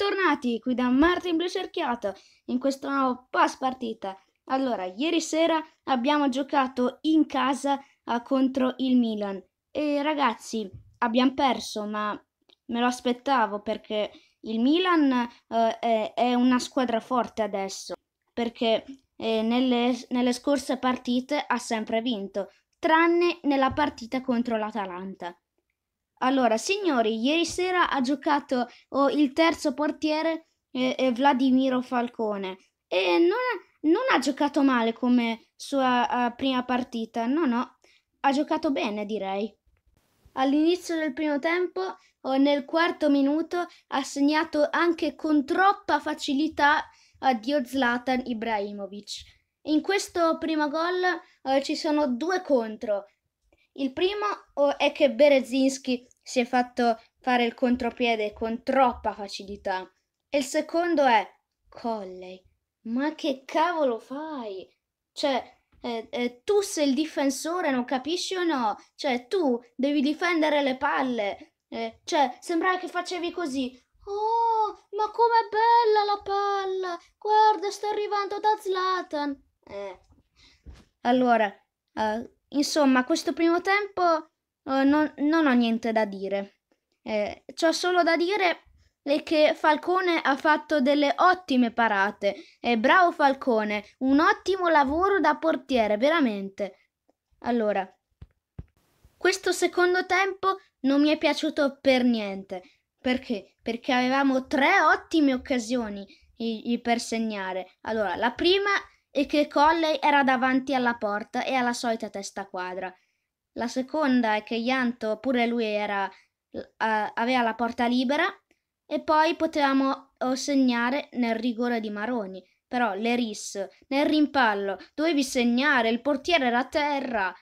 Bentornati qui da Martin Blu Cerchiato in questa nuova post partita. Allora, ieri sera abbiamo giocato in casa ah, contro il Milan e ragazzi abbiamo perso, ma me lo aspettavo perché il Milan eh, è, è, una squadra forte adesso perché eh, nelle, nelle scorse partite ha sempre vinto, tranne nella partita contro l'Atalanta. Allora, signori, ieri sera ha giocato oh, il terzo portiere eh, eh, Vladimiro Falcone e non ha, non ha, giocato male come sua uh, prima partita, no no, ha giocato bene direi. All'inizio del primo tempo, oh, nel quarto minuto, ha segnato anche con troppa facilità a eh, Dio Zlatan Ibrahimovic. In questo primo gol eh, ci sono due contro, il primo è che Berezinski si è fatto fare il contropiede con troppa facilità. E il secondo è Colley. Ma che cavolo fai? Cioè, eh, eh, tu sei il difensore, non capisci o no? Cioè, tu devi difendere le palle. Eh, cioè, sembrava che facevi così. Oh, ma com'è bella la palla! Guarda, sta arrivando da Zlatan. Eh. Allora, uh, Insomma, questo primo tempo eh, non, non, ho niente da dire. Eh, ho solo da dire che Falcone ha fatto delle ottime parate. Eh, bravo Falcone, un ottimo lavoro da portiere, veramente. Allora, questo secondo tempo non mi è piaciuto per niente. Perché? Perché avevamo tre ottime occasioni per segnare. Allora, la prima e che Colley era davanti alla porta e alla solita testa quadra. La seconda è che Ianto pure lui era, uh, aveva la porta libera e poi potevamo segnare nel rigore di Maroni. Però Leris, nel rimpallo, dovevi segnare, il portiere era a terra.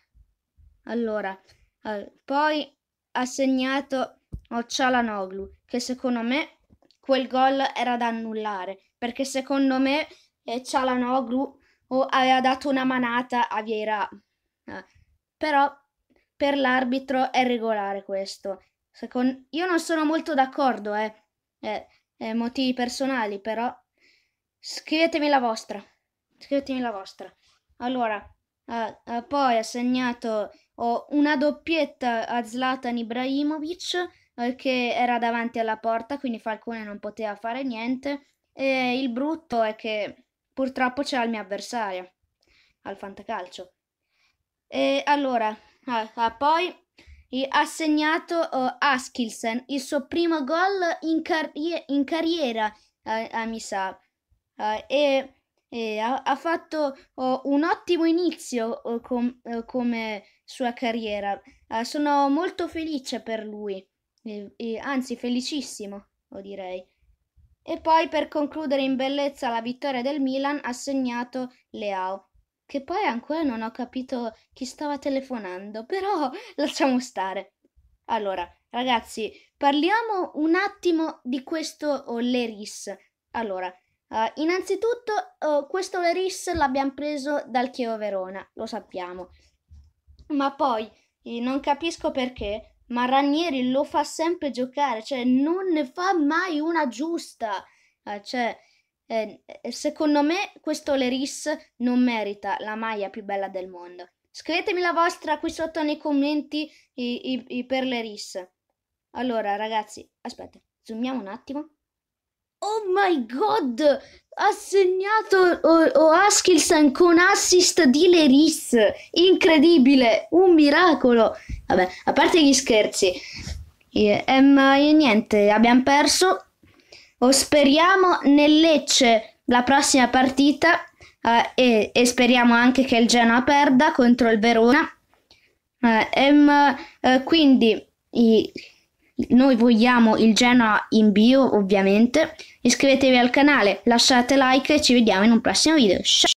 Allora, uh, poi ha segnato Ocalanoglu, che secondo me quel gol era da annullare, perché secondo me eh, Cialanoglu o aveva dato una manata a Vieira. Eh. Però per l'arbitro è regolare questo. Second... Io non sono molto d'accordo, eh. Eh, eh, motivi personali, però scrivetemi la vostra. Scrivetemi la vostra. Allora, eh, eh, poi ha segnato oh, una doppietta a Zlatan Ibrahimovic eh, che era davanti alla porta, quindi Falcone non poteva fare niente. E il brutto è che Purtroppo c'è il mio avversario al fantacalcio. E allora, ah, ah poi ha segnato oh, Askilsen il suo primo gol in, carri- in carriera, eh, eh, mi sa. Eh, e, e ha, ha, fatto oh, un ottimo inizio oh, com- oh, come sua carriera. Eh, sono molto felice per lui, anzi felicissimo, direi. E poi per concludere in bellezza la vittoria del Milan ha segnato Leao. Che poi ancora non ho capito chi stava telefonando, però lasciamo stare. Allora, ragazzi, parliamo un attimo di questo Oleris. Allora, Uh, innanzitutto, uh, questo Leris l'abbiamo preso dal Chievo Verona, lo sappiamo. Ma poi eh, non capisco perché ma Ranieri lo fa sempre giocare, cioè non ne fa mai una giusta. Eh, cioè, eh, eh secondo me questo Leris non merita la maglia più bella del mondo. Scrivetemi la vostra qui sotto nei commenti i, i, i per Leris. Allora ragazzi, aspetta, zoomiamo un attimo. Oh my god! Ha segnato Oaskilsen con assist di Leris! Incredibile! Un miracolo! Vabbè, a parte gli scherzi, e eh, ehm, eh, niente, abbiamo perso. O speriamo nel Lecce la prossima partita eh, e, e, speriamo anche che il Genoa perda contro il Verona. Eh, ehm, eh, quindi i, noi vogliamo il Genoa in bio ovviamente. Iscrivetevi al canale, lasciate like e ci vediamo in un prossimo video. Ciao!